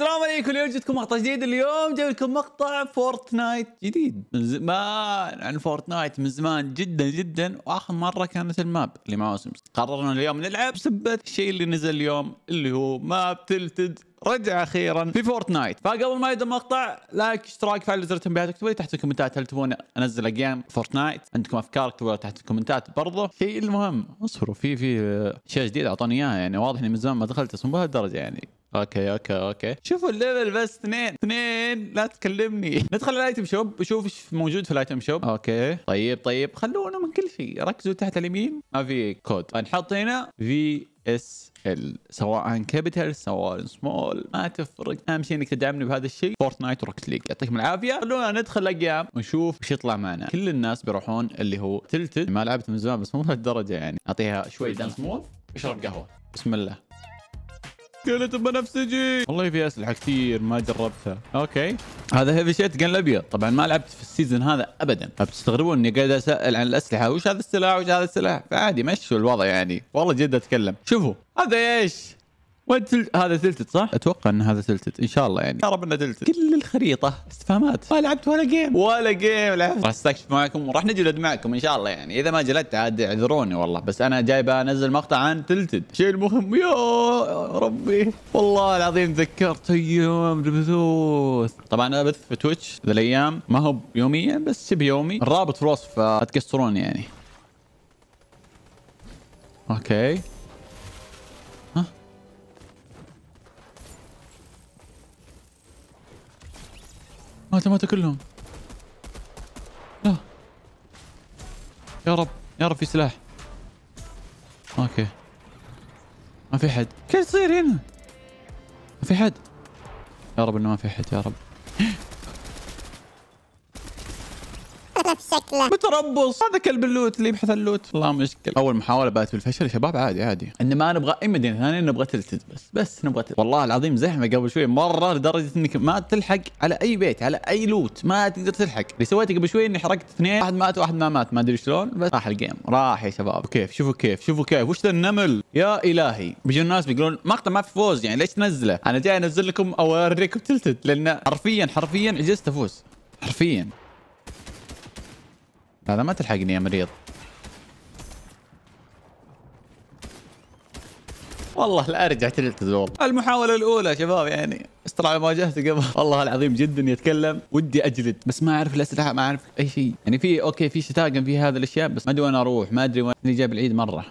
السلام عليكم اليوم جبتكم مقطع جديد اليوم جايب لكم مقطع فورتنايت جديد من زمان عن فورتنايت من زمان جدا جدا واخر مره كانت الماب اللي مع اوسمز قررنا اليوم نلعب سبت الشيء اللي نزل اليوم اللي هو ماب تلتد رجع اخيرا في فورتنايت فقبل ما يبدا المقطع لايك اشتراك فعل زر التنبيهات اكتبوا لي تحت الكومنتات هل تبون انزل اجيام فورتنايت عندكم افكار اكتبوها تحت الكومنتات برضه الشيء المهم اصبروا في في اشياء جديده اعطوني اياها يعني واضح اني من زمان ما دخلت اصلا بهالدرجه يعني اوكي اوكي اوكي شوفوا الليفل بس اثنين اثنين لا تكلمني ندخل الايتم شوب شوف ايش موجود في الايتم شوب اوكي طيب طيب خلونا من كل شيء ركزوا تحت اليمين ما في كود نحط هنا في اس ال سواء كابيتال سواء سمول ما تفرق اهم شيء انك تدعمني بهذا الشيء فورتنايت وركت ليج يعطيكم العافيه خلونا ندخل الايام ونشوف ايش يطلع معنا كل الناس بيروحون اللي هو تلتد ما لعبت من زمان بس مو لهالدرجه يعني اعطيها شوي دانس مود اشرب قهوه بسم الله كانت بنفسجي والله في اسلحه كثير ما جربتها اوكي هذا هيفي شيت جن الابيض طبعا ما لعبت في السيزون هذا ابدا فبتستغربون اني قاعد اسال عن الاسلحه وش هذا السلاح وش هذا السلاح فعادي مشوا الوضع يعني والله جد اتكلم شوفوا هذا ايش تلت... هذا تلتد صح؟ اتوقع ان هذا تلتد ان شاء الله يعني يا رب انه تلتد كل الخريطه استفهامات ما لعبت ولا جيم ولا جيم لعبت راح استكشف معكم وراح نجلد معكم ان شاء الله يعني اذا ما جلدت عاد اعذروني والله بس انا جايب انزل مقطع عن تلتد شيء المهم يا ربي والله العظيم تذكرت ايام البثوث طبعا انا بث في تويتش ذا الايام ما هو يوميا بس شبه يومي الرابط في الوصف لا يعني اوكي ماتوا ماتوا كلهم لا يا رب يا رب في سلاح اوكي ما في حد كيف تصير هنا ما في حد يا رب انه ما في حد يا رب متربص شكله متربص هذا كلب اللوت اللي يبحث اللوت والله مشكلة اول محاولة بات بالفشل يا شباب عادي عادي ان ما نبغى اي مدينة ثانية نبغى تلتد بس بس نبغى تلتد والله العظيم زحمة قبل شوي مرة لدرجة انك ما تلحق على اي بيت على اي لوت ما تقدر تلحق اللي سويته قبل شوي اني حرقت اثنين واحد مات واحد ما مات ما ادري شلون بس راح الجيم راح يا شباب كيف شوفوا كيف شوفوا كيف وش ذا النمل يا الهي بيجون الناس بيقولون مقطع ما في فوز يعني ليش تنزله انا جاي انزل لكم اوريكم تلتد لان حرفيا حرفيا عجزت افوز حرفيا هذا ما تلحقني يا مريض والله لا ارجع تلتزم والله المحاوله الاولى شباب يعني ما واجهته قبل والله العظيم جدا يتكلم ودي اجلد بس ما اعرف الاسلحه ما اعرف اي شيء يعني في اوكي في شتاقن في هذه الاشياء بس ما ادري وين اروح ما ادري وين اللي جاب العيد مره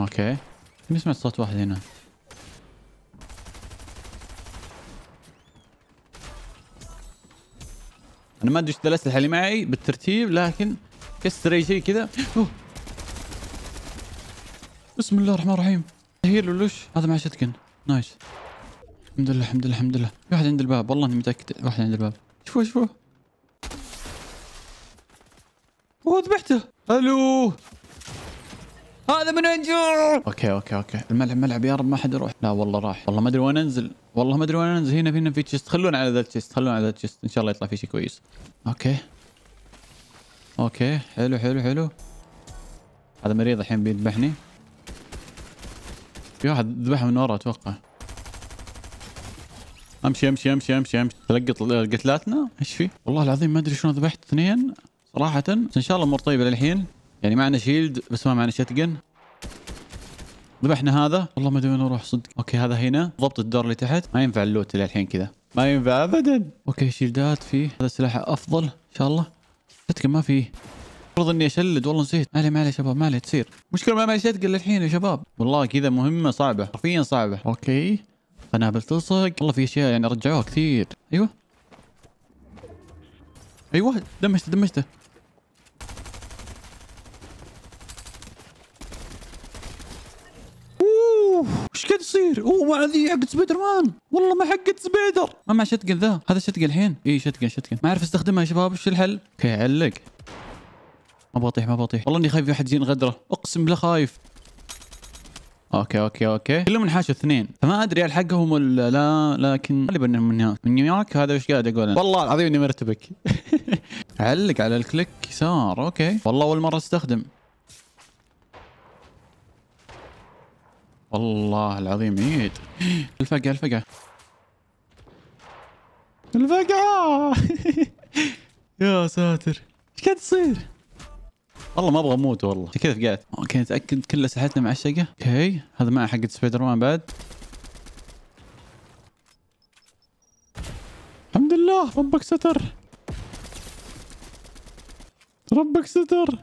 اوكي سمعت صوت واحد هنا انا ما ادري ايش الاسلحه اللي معي بالترتيب لكن كسر اي شيء كذا بسم الله الرحمن الرحيم هيل ولوش هذا مع شتكن نايس الحمد لله الحمد لله الحمد لله في واحد عند الباب والله اني متاكد واحد عند الباب شوفوا شوفوا ذبحته الو هذا من وين اوكي اوكي اوكي الملعب ملعب يا رب ما حد يروح لا والله راح والله ما ادري وين انزل والله ما ادري وين انزل هنا هنا في تشيست خلونا على ذا التشيست خلونا على ذا التشيست ان شاء الله يطلع في شيء كويس اوكي اوكي حلو حلو حلو هذا مريض الحين بيذبحني في واحد ذبحه من ورا اتوقع امشي امشي امشي امشي امشي تلقط قتلاتنا ايش في؟ والله العظيم ما ادري شلون ذبحت اثنين صراحه بس ان شاء الله امور طيبه للحين يعني معنا شيلد بس ما معنا شتقن ذبحنا هذا والله ما ادري وين اروح صدق اوكي هذا هنا ضبط الدور اللي تحت ما ينفع اللوت اللي الحين كذا ما ينفع ابدا اوكي شيلدات فيه هذا سلاح افضل ان شاء الله صدق ما فيه المفروض اني اشلد والله نسيت ما عليه ما عليه شباب ما عليه تصير مشكله ما معي شتقل للحين يا شباب والله كذا مهمه صعبه حرفيا صعبه اوكي قنابل تلصق والله في اشياء يعني رجعوها كثير ايوه ايوه دمجته دمجته قاعد يصير اوه هذه حقت سبايدر مان والله ما حقت سبايدر ما مع شتقن ذا هذا شتقن الحين اي شتقن شتقن ما اعرف استخدمها يا شباب وش الحل؟ اوكي علق ما بطيح ما بطيح والله اني خايف واحد يجيني غدره اقسم بالله خايف اوكي اوكي اوكي كلهم انحاشوا اثنين فما ادري الحقهم ولا لا لكن غالبا انهم من هناك من نيويورك هذا وش قاعد اقول والله العظيم اني مرتبك علق على الكليك يسار اوكي والله اول مره استخدم والله العظيم عيد الفقع الفقع الفقعة يا ساتر ايش قاعد تصير؟ والله ما ابغى اموت والله كيف قاعد اوكي نتاكد كل اسلحتنا معشقه اوكي هذا مع حق سبايدر مان بعد الحمد لله ربك ستر ربك ستر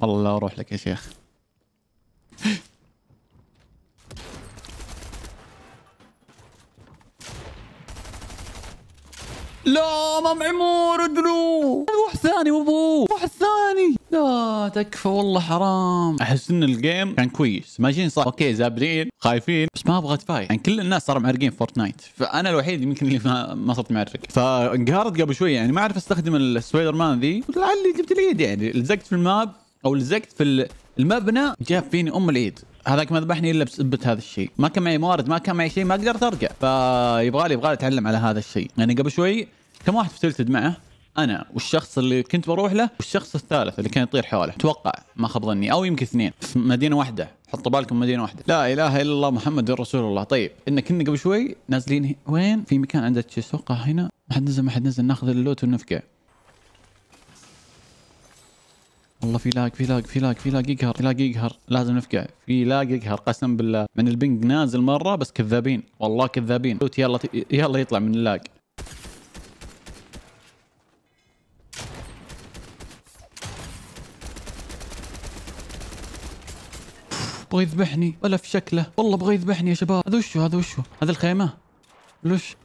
والله اروح لك يا شيخ لا مام عمور ادلو روح ثاني وابوه روح الثاني لا تكفى والله حرام احس ان الجيم كان كويس ماشيين صح اوكي زابرين خايفين بس ما ابغى تفاي يعني كل الناس صاروا معرقين فورتنايت فانا الوحيد يمكن اللي ما, ما صرت معرق فانقهرت قبل شوي يعني ما اعرف استخدم السبايدر مان ذي لعلي جبت العيد يعني لزقت في الماب او لزقت في المبنى جاب فيني ام العيد هذاك ما ذبحني الا بسبه هذا الشيء ما كان معي موارد ما كان معي شيء ما قدرت ارجع فيبغالي يبغالي اتعلم على هذا الشيء يعني قبل شوي كم واحد في تلتد معه انا والشخص اللي كنت بروح له والشخص الثالث اللي كان يطير حوله اتوقع ما خاب ظني او يمكن اثنين في مدينه واحده حطوا بالكم مدينه واحده لا اله الا الله محمد رسول الله طيب ان كنا قبل شوي نازلين وين في مكان عند اتوقع هنا ما حد نزل ما حد نزل ناخذ اللوت ونفقع والله في لاق في لاق في لاق في لاق يقهر في لاق يقهر لازم نفقع في لاق يقهر قسم بالله من البنج نازل مره بس كذابين والله كذابين لوت يلا يلا يطلع من اللاق بغى يذبحني ولا في شكله والله بغى يذبحني يا شباب هذا وشو هذا وشو هذا الخيمه لوش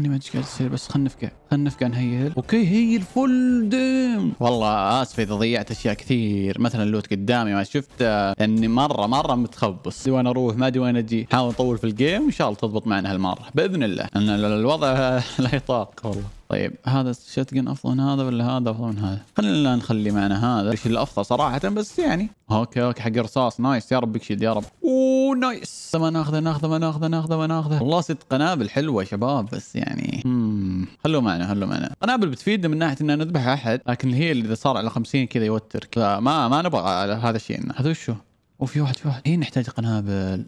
اني ما ادري قاعد يصير بس خلنا نفقع خلنا نفقع نهيل اوكي هي الفول ديم والله اسف اذا ضيعت اشياء كثير مثلا اللوت قدامي ما شفته آه، لاني مره مره متخبص دي وين اروح ما ادري وين اجي حاول نطول في الجيم وان شاء الله تضبط معنا هالمره باذن الله ان الوضع لا يطاق والله طيب هذا الشوت افضل من هذا ولا هذا افضل من هذا خلينا نخلي معنا هذا ايش الافضل صراحه بس يعني اوكي اوكي حق رصاص نايس يا رب بكشد يا رب اوه نايس ما ناخذه ناخذه ما ناخذه ناخذه ما ناخذه والله ست قنابل حلوه شباب بس يعني اممم خلوه معنا خلوه معنا قنابل بتفيدنا من ناحيه ان نذبح احد لكن هي اللي اذا صار على 50 كذا يوتر ما ما نبغى هذا الشيء هذا وشو وفي واحد في واحد هي إيه، نحتاج قنابل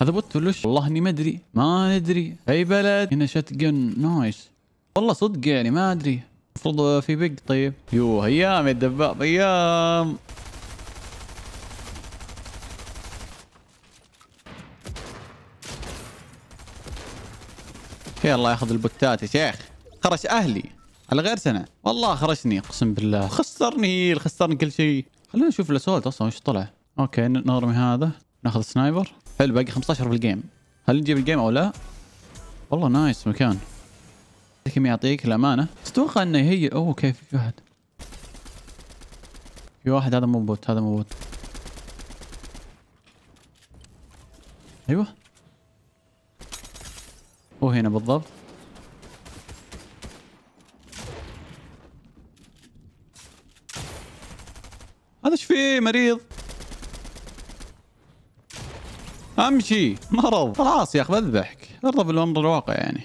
هذا بوت ولش؟ والله اني ما ادري ما ندري اي بلد هنا شات جن نايس والله صدق يعني ما ادري المفروض في بيج طيب يوه ايام يا الدباب ايام يا الله ياخذ البوتات يا شيخ خرج اهلي على غير سنه والله خرجني اقسم بالله خسرني خسرني كل شيء خلينا نشوف الاسولت اصلا وش طلع اوكي نرمي هذا ناخذ سنايبر حلو باقي 15 في الجيم هل نجيب الجيم او لا؟ والله نايس مكان كم يعطيك الامانه اتوقع انه هي اوه كيف في واحد في واحد هذا مو بوت هذا مو بوت ايوه وهنا بالضبط هذا ايش فيه مريض امشي مرض خلاص يا اخي بذبحك ارضى بالامر الواقع يعني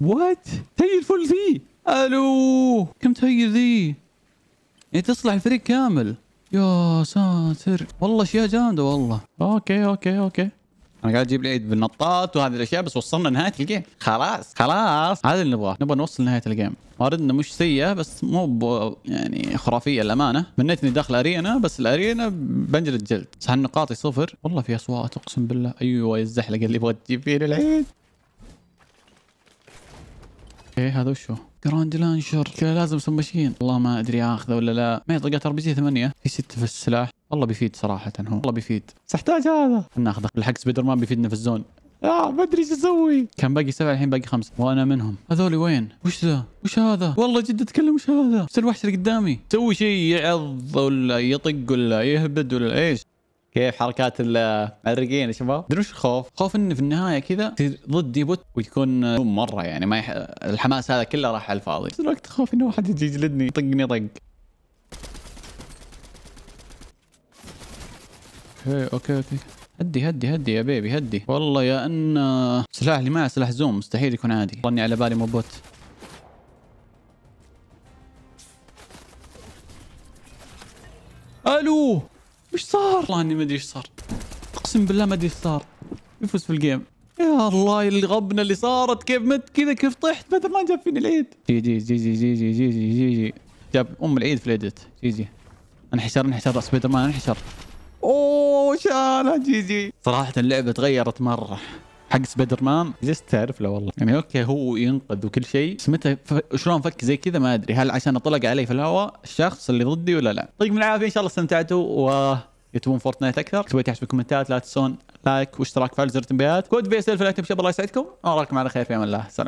وات تهيئ الفل ذي الو كم تهيئ ذي يعني تصلح الفريق كامل يا ساتر والله اشياء جامده والله اوكي اوكي اوكي انا قاعد اجيب العيد بالنطاط وهذه الاشياء بس وصلنا نهايه الجيم خلاص خلاص هذا اللي نبغاه نبغى نوصل نهايه الجيم ماردنا مش سيئه بس مو يعني خرافيه الامانه منيت اني داخل ارينا بس الارينا بنجلد جلد صح نقاطي صفر والله في اصوات اقسم بالله ايوه الزحلقه اللي يبغى تجيب فيني العيد ايه هذا وشو؟ جراند لانشر كذا لازم سمشين والله ما ادري اخذه ولا لا ما هي طلقات ار بي جي 8 في 6 في السلاح والله بيفيد صراحه هو والله بيفيد بس احتاج هذا ناخذه الحق سبيدر مان بيفيدنا في الزون اه ما ادري ايش اسوي كان باقي سبعه الحين باقي خمسه وانا منهم هذول وين وش ذا وش هذا والله جد اتكلم وش هذا وش الوحش اللي قدامي سوي شيء يعض ولا يطق ولا يهبد ولا ايش كيف حركات المعرقين يا شباب؟ تدري وش الخوف؟ خوف انه في النهايه كذا تصير ضدي بوت ويكون مره يعني ما يح... الحماس هذا كله راح على الفاضي. نفس الوقت خوف انه واحد يجي يجلدني يطقني طق. اوكي اوكي اوكي هدي هدي هدي يا بيبي هدي والله يا ان سلاح اللي معه سلاح زوم مستحيل يكون عادي ظني على بالي مو بوت الو ايش صار؟ والله اني ما ادري ايش صار اقسم بالله ما ادري ايش صار يفوز في الجيم يا الله الغبنه اللي صارت كيف مت كذا كيف طحت بدل ما جاب فيني العيد جي جي جي جي جي جي جي جي جاب ام العيد في الايدت جي جي انحشر انحشر سبايدر مان انحشر اوه شالها جي جي صراحه اللعبه تغيرت مره حق سبايدر مان جست تعرف له والله يعني اوكي هو ينقذ وكل شيء بس متى ف... شلون فك زي كذا ما ادري هل عشان طلق علي في الهواء الشخص اللي ضدي ولا لا طيب، يعطيكم العافيه ان شاء الله استمتعتوا و يتبون فورتنايت اكثر اكتبوا تحت في الكومنتات لا تنسون لايك واشتراك فعل زر التنبيهات كود بي سيلف لا تنسوا الله يسعدكم اراكم على خير في امان الله سلام